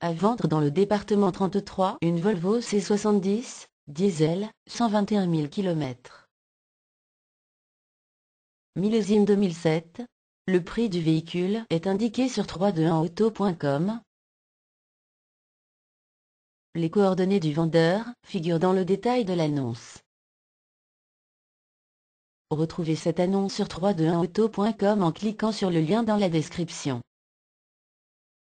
À vendre dans le département 33 une Volvo C70, diesel, 121 000 km. Millésime 2007. Le prix du véhicule est indiqué sur 321auto.com. Les coordonnées du vendeur figurent dans le détail de l'annonce. Retrouvez cette annonce sur 321auto.com en cliquant sur le lien dans la description.